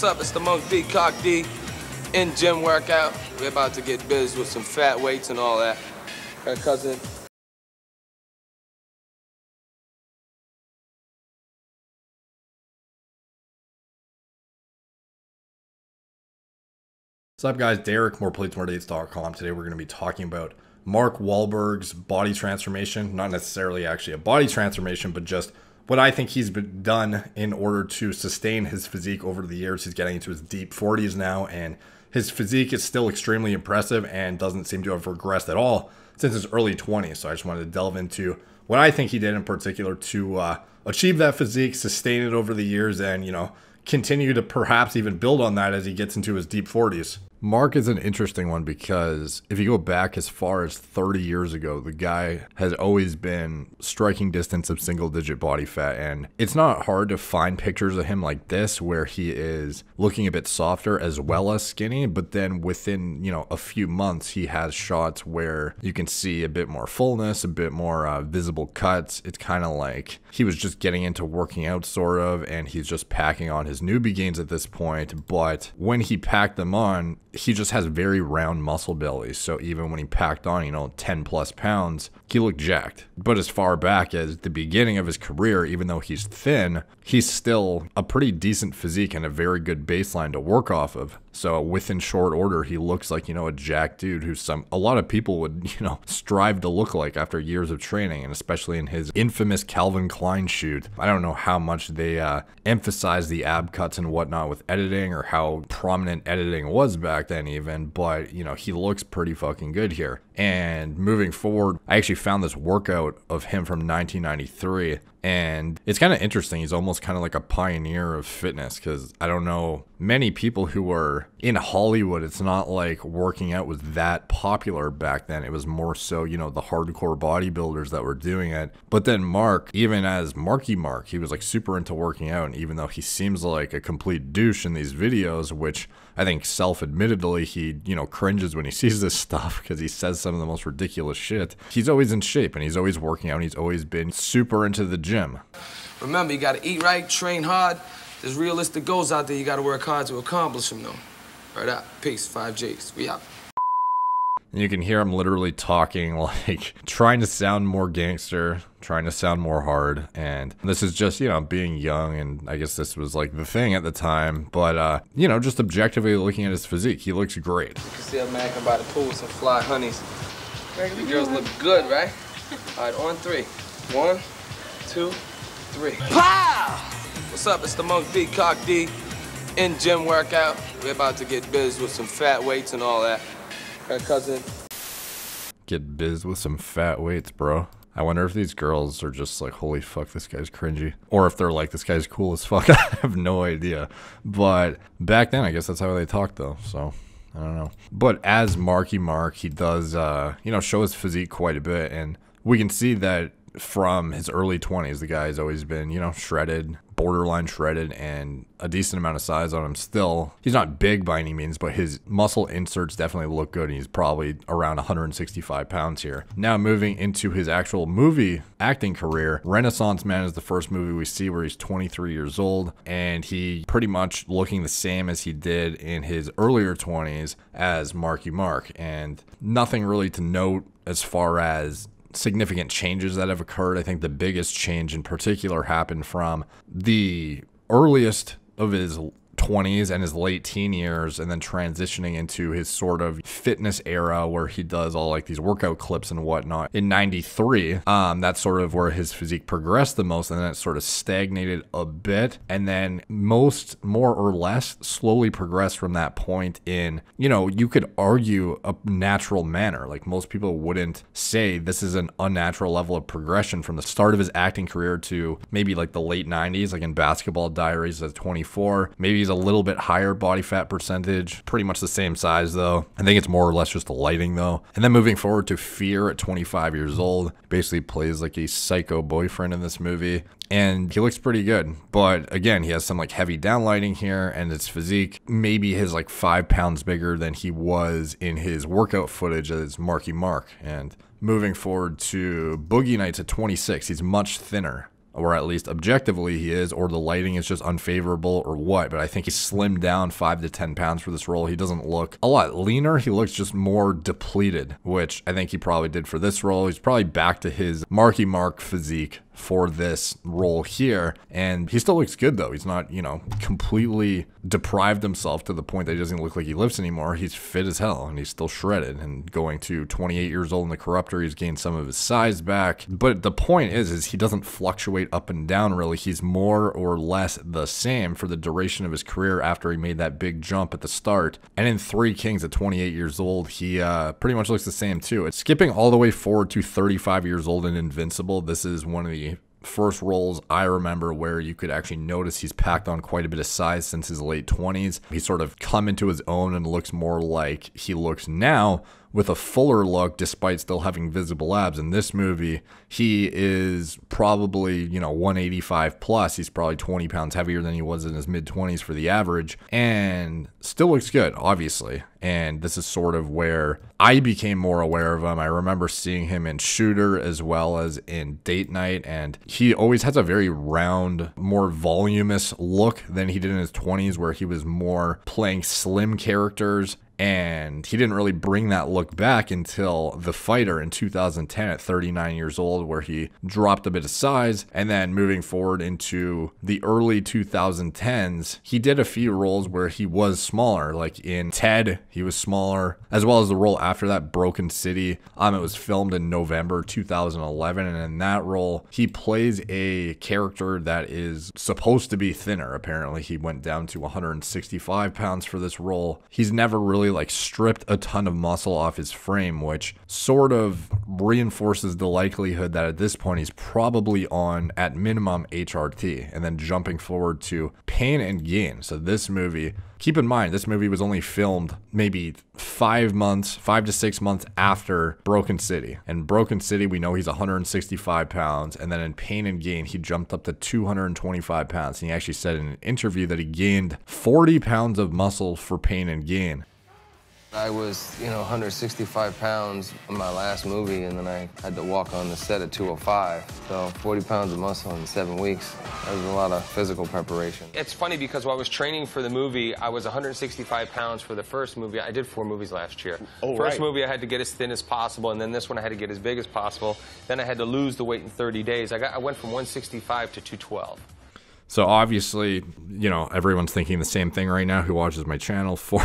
what's up? It's the Monk D, Cock D, in gym workout. We're about to get biz with some fat weights and all that. Her cousin. What's up guys, Derek, more PlatesMoreDates.com. Today we're going to be talking about Mark Wahlberg's body transformation. Not necessarily actually a body transformation, but just what I think he's done in order to sustain his physique over the years. He's getting into his deep 40s now, and his physique is still extremely impressive and doesn't seem to have regressed at all since his early 20s. So I just wanted to delve into what I think he did in particular to uh, achieve that physique, sustain it over the years, and, you know, continue to perhaps even build on that as he gets into his deep 40s. Mark is an interesting one because if you go back as far as 30 years ago, the guy has always been striking distance of single digit body fat. And it's not hard to find pictures of him like this where he is looking a bit softer as well as skinny. But then within, you know, a few months, he has shots where you can see a bit more fullness, a bit more uh, visible cuts. It's kind of like he was just getting into working out sort of and he's just packing on his newbie gains at this point but when he packed them on he just has very round muscle bellies so even when he packed on you know 10 plus pounds he looked jacked but as far back as the beginning of his career even though he's thin he's still a pretty decent physique and a very good baseline to work off of so within short order he looks like you know a jack dude who some a lot of people would you know strive to look like after years of training and especially in his infamous calvin Klein shoot. I don't know how much they uh, emphasized the ab cuts and whatnot with editing or how prominent editing was back then even, but you know, he looks pretty fucking good here. And moving forward, I actually found this workout of him from 1993. And it's kind of interesting. He's almost kind of like a pioneer of fitness because I don't know many people who were in Hollywood. It's not like working out was that popular back then. It was more so, you know, the hardcore bodybuilders that were doing it. But then Mark, even as Marky Mark, he was like super into working out. And even though he seems like a complete douche in these videos, which I think self-admittedly he, you know, cringes when he sees this stuff because he says some of the most ridiculous shit. He's always in shape and he's always working out and he's always been super into the gym. Remember, you gotta eat right, train hard. There's realistic goals out there you gotta work hard to accomplish them though. All right out. Peace, 5Js. We out. And you can hear him literally talking, like trying to sound more gangster, trying to sound more hard. And this is just, you know, being young. And I guess this was like the thing at the time. But, uh, you know, just objectively looking at his physique, he looks great. You can see a man come by the pool with some fly honeys. The girls look good, right? All right, on three. One, two, three. Pow! What's up? It's the Monk D, Cock D, in gym workout. We're about to get busy with some fat weights and all that cousin. Get biz with some fat weights, bro. I wonder if these girls are just like, holy fuck, this guy's cringy. Or if they're like, this guy's cool as fuck. I have no idea. But back then, I guess that's how they talked though. So I don't know. But as Marky Mark, he does, uh, you know, show his physique quite a bit. And we can see that from his early 20s. The guy has always been, you know, shredded, borderline shredded, and a decent amount of size on him still. He's not big by any means, but his muscle inserts definitely look good, and he's probably around 165 pounds here. Now, moving into his actual movie acting career, Renaissance Man is the first movie we see where he's 23 years old, and he pretty much looking the same as he did in his earlier 20s as Marky Mark, and nothing really to note as far as significant changes that have occurred. I think the biggest change in particular happened from the earliest of his 20s and his late teen years and then transitioning into his sort of fitness era where he does all like these workout clips and whatnot in 93 um, that's sort of where his physique progressed the most and then it sort of stagnated a bit and then most more or less slowly progressed from that point in you know you could argue a natural manner like most people wouldn't say this is an unnatural level of progression from the start of his acting career to maybe like the late 90s like in basketball diaries at 24 maybe a little bit higher body fat percentage, pretty much the same size though. I think it's more or less just the lighting though. And then moving forward to Fear at 25 years old, basically plays like a psycho boyfriend in this movie and he looks pretty good. But again, he has some like heavy downlighting here, and his physique maybe his like five pounds bigger than he was in his workout footage as Marky Mark. And moving forward to Boogie Nights at 26, he's much thinner or at least objectively he is, or the lighting is just unfavorable or what. But I think he slimmed down five to 10 pounds for this role. He doesn't look a lot leaner. He looks just more depleted, which I think he probably did for this role. He's probably back to his Marky Mark physique for this role here. And he still looks good though. He's not, you know, completely deprived himself to the point that he doesn't look like he lives anymore. He's fit as hell and he's still shredded and going to 28 years old in the corruptor. He's gained some of his size back. But the point is, is he doesn't fluctuate up and down really. He's more or less the same for the duration of his career after he made that big jump at the start. And in Three Kings at 28 years old, he uh, pretty much looks the same too. It's skipping all the way forward to 35 years old and Invincible. This is one of the first roles I remember where you could actually notice he's packed on quite a bit of size since his late 20s. He's sort of come into his own and looks more like he looks now with a fuller look despite still having visible abs. In this movie, he is probably, you know, 185 plus. He's probably 20 pounds heavier than he was in his mid 20s for the average and still looks good, obviously. And this is sort of where I became more aware of him. I remember seeing him in Shooter as well as in Date Night. And he always has a very round, more voluminous look than he did in his 20s, where he was more playing slim characters and he didn't really bring that look back until The Fighter in 2010 at 39 years old, where he dropped a bit of size. And then moving forward into the early 2010s, he did a few roles where he was smaller. Like in Ted, he was smaller, as well as the role after that, Broken City. Um, it was filmed in November 2011. And in that role, he plays a character that is supposed to be thinner. Apparently, he went down to 165 pounds for this role. He's never really like stripped a ton of muscle off his frame, which sort of reinforces the likelihood that at this point he's probably on at minimum HRT and then jumping forward to pain and gain. So this movie, keep in mind, this movie was only filmed maybe five months, five to six months after Broken City. And Broken City, we know he's 165 pounds. And then in Pain and Gain, he jumped up to 225 pounds. And he actually said in an interview that he gained 40 pounds of muscle for Pain and Gain. I was, you know, 165 pounds in my last movie, and then I had to walk on the set at 205. So 40 pounds of muscle in seven weeks. That was a lot of physical preparation. It's funny because while I was training for the movie, I was 165 pounds for the first movie. I did four movies last year. Oh, first right. movie, I had to get as thin as possible, and then this one, I had to get as big as possible. Then I had to lose the weight in 30 days. I, got, I went from 165 to 212. So obviously, you know, everyone's thinking the same thing right now who watches my channel. For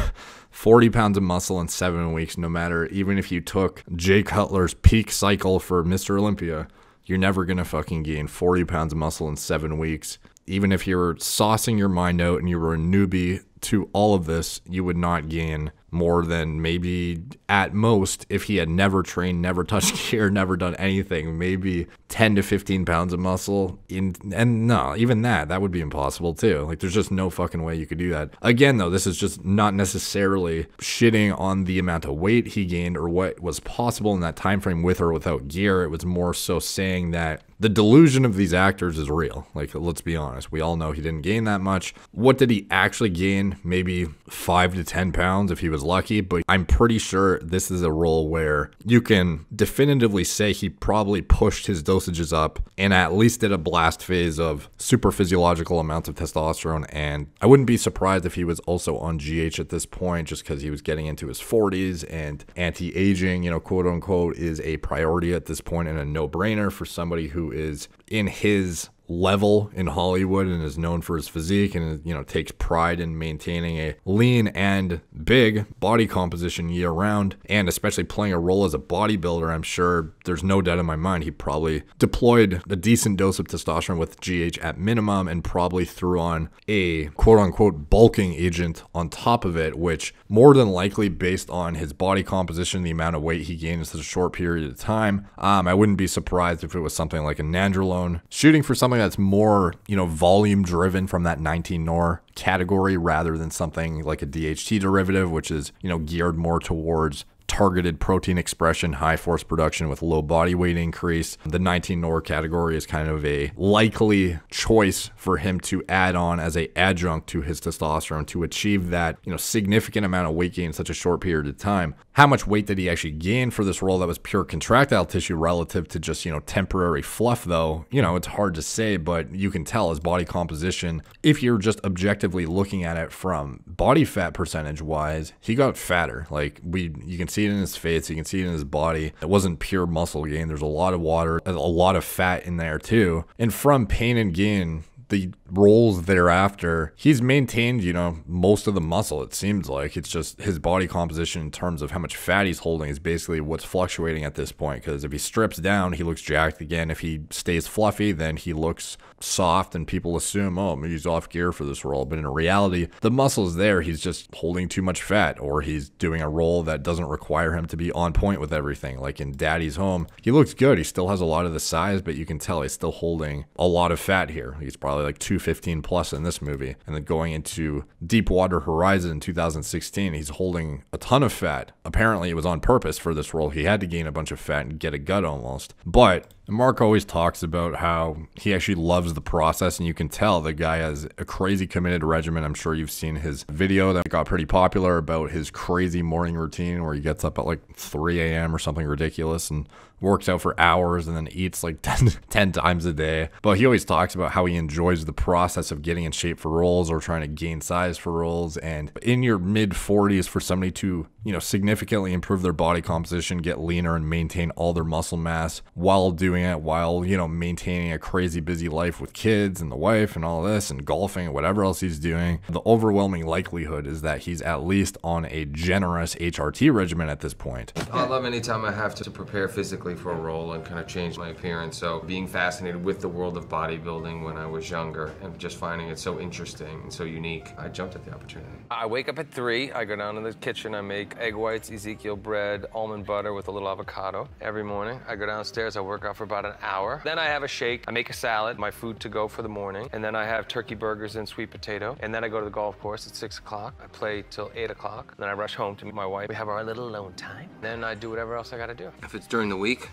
40 pounds of muscle in seven weeks, no matter, even if you took Jay Cutler's peak cycle for Mr. Olympia, you're never going to fucking gain 40 pounds of muscle in seven weeks. Even if you were saucing your mind out and you were a newbie to all of this, you would not gain more than maybe at most if he had never trained, never touched gear, never done anything, maybe 10 to 15 pounds of muscle. In, and no, even that, that would be impossible too. Like there's just no fucking way you could do that. Again, though, this is just not necessarily shitting on the amount of weight he gained or what was possible in that time frame with or without gear. It was more so saying that the delusion of these actors is real. Like, let's be honest. We all know he didn't gain that much. What did he actually gain? Maybe five to 10 pounds if he was was lucky, but I'm pretty sure this is a role where you can definitively say he probably pushed his dosages up and at least did a blast phase of super physiological amounts of testosterone. And I wouldn't be surprised if he was also on GH at this point, just because he was getting into his 40s and anti aging, you know, quote unquote, is a priority at this point and a no brainer for somebody who is in his level in Hollywood and is known for his physique and you know takes pride in maintaining a lean and big body composition year round and especially playing a role as a bodybuilder I'm sure there's no doubt in my mind he probably deployed a decent dose of testosterone with GH at minimum and probably threw on a quote unquote bulking agent on top of it which more than likely based on his body composition the amount of weight he gained in such a short period of time um, I wouldn't be surprised if it was something like a nandrolone shooting for some something that's more, you know, volume driven from that 19 nor category rather than something like a DHT derivative, which is, you know, geared more towards targeted protein expression, high force production with low body weight increase. The 19 NOR category is kind of a likely choice for him to add on as a adjunct to his testosterone to achieve that, you know, significant amount of weight gain in such a short period of time. How much weight did he actually gain for this role that was pure contractile tissue relative to just, you know, temporary fluff though? You know, it's hard to say, but you can tell his body composition if you're just objectively looking at it from body fat percentage wise, he got fatter. Like we you can see it in his face, you can see it in his body. It wasn't pure muscle gain. There's a lot of water, a lot of fat in there too. And from pain and Gain, the roles thereafter, he's maintained, you know, most of the muscle, it seems like. It's just his body composition in terms of how much fat he's holding is basically what's fluctuating at this point. Because if he strips down, he looks jacked again. If he stays fluffy, then he looks soft and people assume, oh, he's off gear for this role. But in reality, the muscle's there. He's just holding too much fat or he's doing a role that doesn't require him to be on point with everything. Like in Daddy's Home, he looks good. He still has a lot of the size, but you can tell he's still holding a lot of fat here. He's probably like two 215 plus in this movie. And then going into Deepwater Horizon in 2016, he's holding a ton of fat. Apparently, it was on purpose for this role. He had to gain a bunch of fat and get a gut almost. But and Mark always talks about how he actually loves the process, and you can tell the guy has a crazy committed regimen. I'm sure you've seen his video that got pretty popular about his crazy morning routine where he gets up at like 3 a.m. or something ridiculous and works out for hours and then eats like 10, 10, times a day. But he always talks about how he enjoys the process of getting in shape for roles or trying to gain size for roles. And in your mid 40s, for somebody to, you know, significantly improve their body composition, get leaner, and maintain all their muscle mass while doing doing it while, you know, maintaining a crazy busy life with kids and the wife and all this and golfing and whatever else he's doing, the overwhelming likelihood is that he's at least on a generous HRT regimen at this point. I love anytime I have to prepare physically for a role and kind of change my appearance. So being fascinated with the world of bodybuilding when I was younger and just finding it so interesting and so unique, I jumped at the opportunity. I wake up at three, I go down to the kitchen, I make egg whites, Ezekiel bread, almond butter with a little avocado every morning. I go downstairs, I work out for for about an hour. Then I have a shake, I make a salad, my food to go for the morning, and then I have turkey burgers and sweet potato, and then I go to the golf course at six o'clock. I play till eight o'clock, then I rush home to meet my wife. We have our little alone time. Then I do whatever else I gotta do. If it's during the week,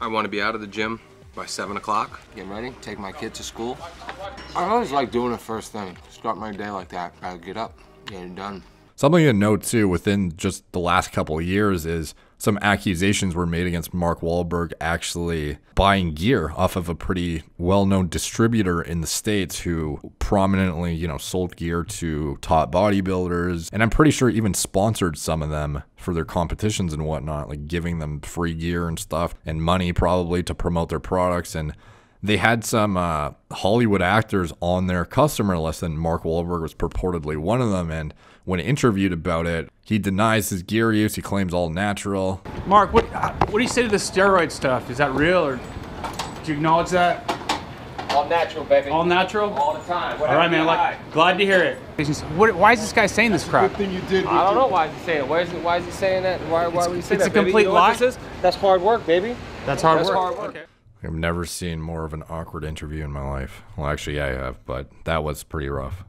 I wanna be out of the gym by seven o'clock, getting ready, take my kid to school. I always like doing it first thing. Start my day like that. I get up, get it done. Something to note too within just the last couple years is some accusations were made against Mark Wahlberg actually buying gear off of a pretty well-known distributor in the states who prominently, you know, sold gear to top bodybuilders and I'm pretty sure even sponsored some of them for their competitions and whatnot, like giving them free gear and stuff and money probably to promote their products and they had some uh, Hollywood actors on their customer list, and Mark Wahlberg was purportedly one of them. And when interviewed about it, he denies his gear use. He claims all natural. Mark, what uh, what do you say to the steroid stuff? Is that real, or do you acknowledge that? All natural, baby. All natural. All the time. Whatever all right, man. Like, glad to hear it. What, why is this guy saying this crap? Good thing you did. I don't know why he's saying it. Why is he, why is he saying that? Why, why it's, would he it's that? It's a complete You know lie. That's hard work, baby. That's hard That's work. Hard work. Okay. I've never seen more of an awkward interview in my life. Well, actually, yeah, I have, but that was pretty rough.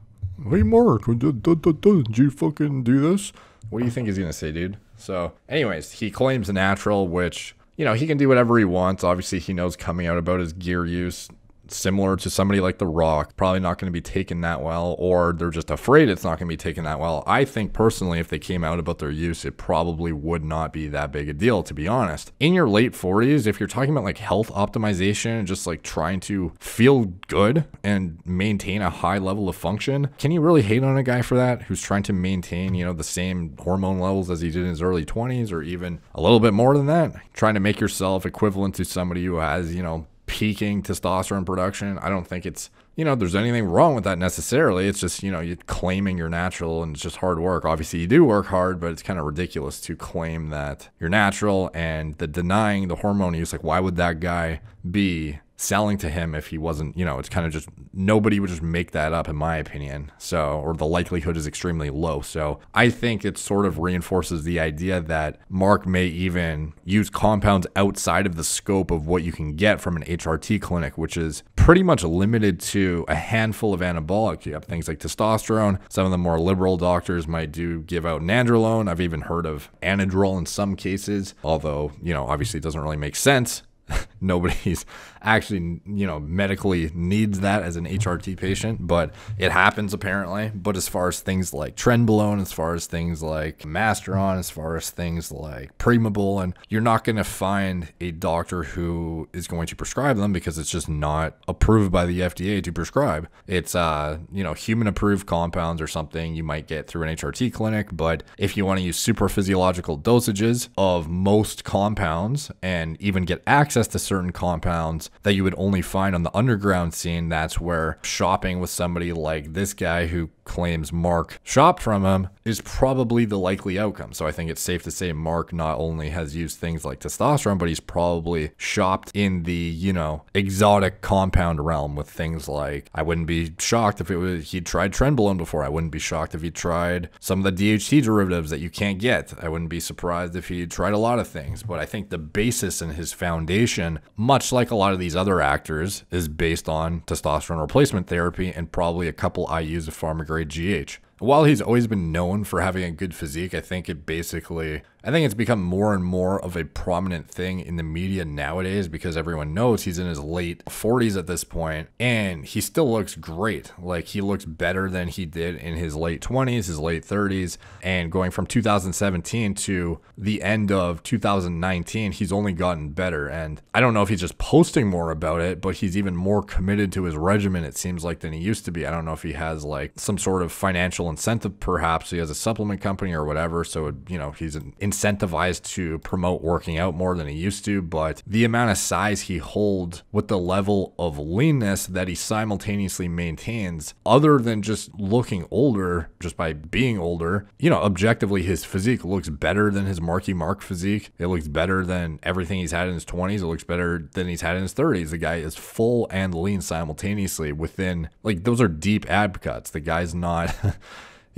Hey, Mark, did you fucking do this? What do you think he's gonna say, dude? So, anyways, he claims natural, which you know he can do whatever he wants. Obviously, he knows coming out about his gear use similar to somebody like The Rock, probably not going to be taken that well, or they're just afraid it's not going to be taken that well. I think personally, if they came out about their use, it probably would not be that big a deal, to be honest. In your late 40s, if you're talking about like health optimization and just like trying to feel good and maintain a high level of function, can you really hate on a guy for that who's trying to maintain, you know, the same hormone levels as he did in his early 20s or even a little bit more than that? Trying to make yourself equivalent to somebody who has, you know, peaking testosterone production. I don't think it's, you know, there's anything wrong with that necessarily. It's just, you know, you're claiming you're natural and it's just hard work. Obviously, you do work hard, but it's kind of ridiculous to claim that you're natural and the denying the hormone use. Like, why would that guy be selling to him if he wasn't, you know, it's kind of just nobody would just make that up, in my opinion. So, or the likelihood is extremely low. So, I think it sort of reinforces the idea that Mark may even use compounds outside of the scope of what you can get from an HRT clinic, which is pretty much limited to a handful of anabolic. You have things like testosterone. Some of the more liberal doctors might do give out nandrolone. I've even heard of anadrol in some cases, although, you know, obviously it doesn't really make sense. nobody's actually, you know, medically needs that as an HRT patient, but it happens apparently. But as far as things like Trenbolone, as far as things like Masteron, as far as things like Primobolan, you're not going to find a doctor who is going to prescribe them because it's just not approved by the FDA to prescribe. It's, uh, you know, human approved compounds or something you might get through an HRT clinic. But if you want to use super physiological dosages of most compounds and even get access to certain compounds that you would only find on the underground scene. That's where shopping with somebody like this guy who claims Mark shopped from him is probably the likely outcome. So I think it's safe to say Mark not only has used things like testosterone, but he's probably shopped in the, you know, exotic compound realm with things like I wouldn't be shocked if it was he tried Trenbolone before. I wouldn't be shocked if he tried some of the DHT derivatives that you can't get. I wouldn't be surprised if he tried a lot of things. But I think the basis in his foundation, much like a lot of these other actors, is based on testosterone replacement therapy and probably a couple IUs of pharmacology GH. While he's always been known for having a good physique, I think it basically I think it's become more and more of a prominent thing in the media nowadays because everyone knows he's in his late 40s at this point and he still looks great. Like he looks better than he did in his late 20s, his late 30s. And going from 2017 to the end of 2019, he's only gotten better. And I don't know if he's just posting more about it, but he's even more committed to his regimen, it seems like, than he used to be. I don't know if he has like some sort of financial incentive, perhaps. He has a supplement company or whatever. So, it, you know, he's an incentivized to promote working out more than he used to, but the amount of size he holds with the level of leanness that he simultaneously maintains, other than just looking older just by being older, you know, objectively his physique looks better than his Marky Mark physique. It looks better than everything he's had in his 20s. It looks better than he's had in his 30s. The guy is full and lean simultaneously within like those are deep ab cuts. The guy's not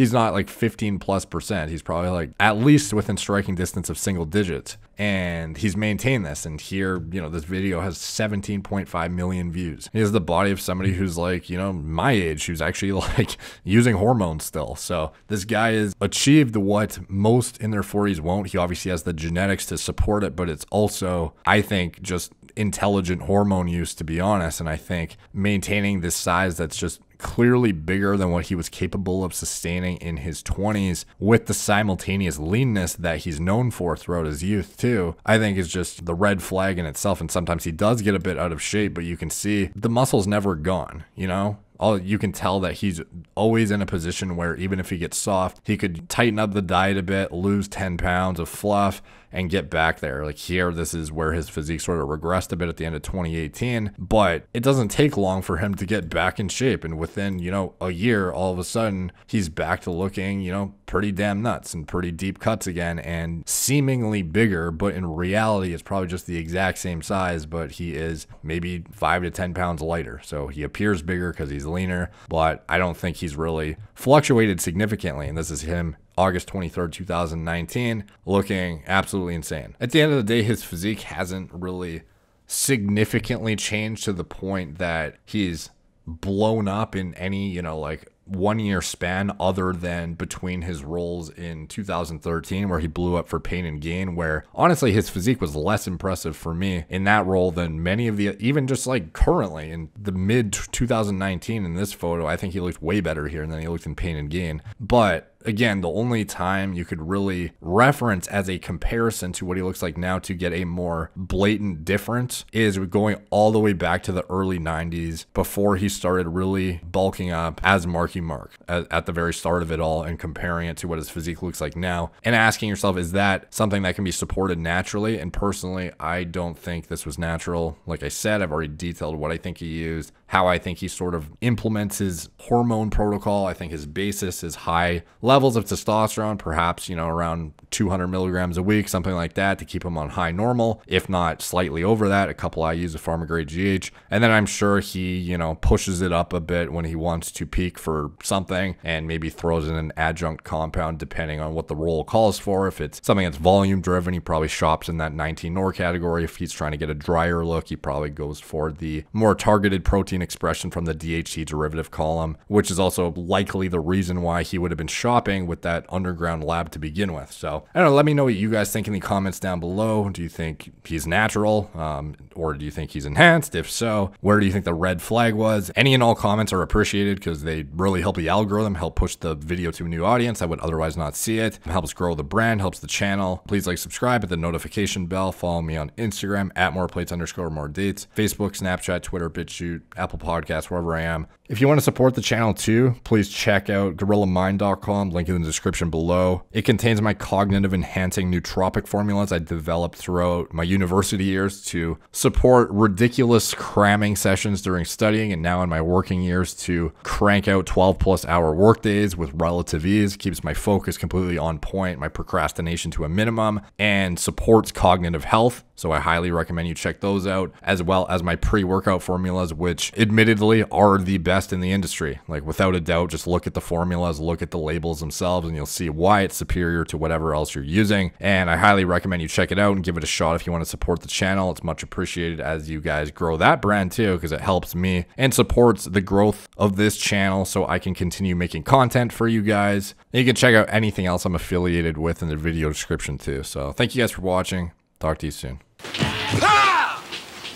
he's not like 15 plus percent. He's probably like at least within striking distance of single digits. And he's maintained this. And here, you know, this video has 17.5 million views. He has the body of somebody who's like, you know, my age, who's actually like using hormones still. So this guy has achieved what most in their 40s won't. He obviously has the genetics to support it, but it's also, I think, just intelligent hormone use, to be honest. And I think maintaining this size that's just clearly bigger than what he was capable of sustaining in his 20s with the simultaneous leanness that he's known for throughout his youth, too. I think is just the red flag in itself. And sometimes he does get a bit out of shape, but you can see the muscle's never gone, you know? all you can tell that he's always in a position where even if he gets soft, he could tighten up the diet a bit, lose 10 pounds of fluff, and get back there. Like here, this is where his physique sort of regressed a bit at the end of 2018, but it doesn't take long for him to get back in shape. And within, you know, a year, all of a sudden, he's back to looking, you know, pretty damn nuts and pretty deep cuts again and seemingly bigger, but in reality, it's probably just the exact same size, but he is maybe five to 10 pounds lighter. So he appears bigger because he's leaner, but I don't think he's really fluctuated significantly. And this is him August 23rd, 2019, looking absolutely insane. At the end of the day, his physique hasn't really significantly changed to the point that he's blown up in any, you know, like one year span other than between his roles in 2013 where he blew up for pain and gain where honestly his physique was less impressive for me in that role than many of the even just like currently in the mid 2019 in this photo I think he looked way better here than he looked in pain and gain but again, the only time you could really reference as a comparison to what he looks like now to get a more blatant difference is going all the way back to the early 90s before he started really bulking up as Marky Mark at, at the very start of it all and comparing it to what his physique looks like now and asking yourself, is that something that can be supported naturally? And personally, I don't think this was natural. Like I said, I've already detailed what I think he used how I think he sort of implements his hormone protocol. I think his basis is high levels of testosterone, perhaps, you know, around 200 milligrams a week, something like that, to keep him on high normal, if not slightly over that, a couple IUs of pharma grade GH. And then I'm sure he, you know, pushes it up a bit when he wants to peak for something and maybe throws in an adjunct compound depending on what the role calls for. If it's something that's volume driven, he probably shops in that 19 NOR category. If he's trying to get a drier look, he probably goes for the more targeted protein protein expression from the DHT derivative column, which is also likely the reason why he would have been shopping with that underground lab to begin with. So I don't know. Let me know what you guys think in the comments down below. Do you think he's natural? Um, or do you think he's enhanced? If so, where do you think the red flag was? Any and all comments are appreciated because they really help the algorithm, help push the video to a new audience that would otherwise not see it, helps grow the brand, helps the channel. Please like, subscribe, hit the notification bell, follow me on Instagram at more plates underscore more dates, Facebook, Snapchat, Twitter, BitChute, Apple Podcasts, wherever I am. If you want to support the channel too, please check out gorillamind.com, link in the description below. It contains my cognitive enhancing nootropic formulas I developed throughout my university years to support support ridiculous cramming sessions during studying and now in my working years to crank out 12 plus hour workdays with relative ease, keeps my focus completely on point, my procrastination to a minimum, and supports cognitive health so I highly recommend you check those out, as well as my pre workout formulas, which admittedly are the best in the industry. Like, without a doubt, just look at the formulas, look at the labels themselves, and you'll see why it's superior to whatever else you're using. And I highly recommend you check it out and give it a shot if you want to support the channel. It's much appreciated as you guys grow that brand too, because it helps me and supports the growth of this channel so I can continue making content for you guys. And you can check out anything else I'm affiliated with in the video description too. So thank you guys for watching. Talk to you soon.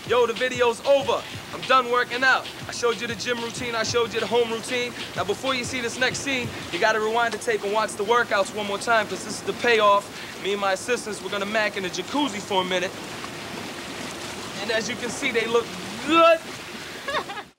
Yo, the video's over. I'm done working out. I showed you the gym routine. I showed you the home routine. Now, before you see this next scene, you got to rewind the tape and watch the workouts one more time, because this is the payoff. Me and my assistants, we're going to mac in the jacuzzi for a minute. And as you can see, they look good.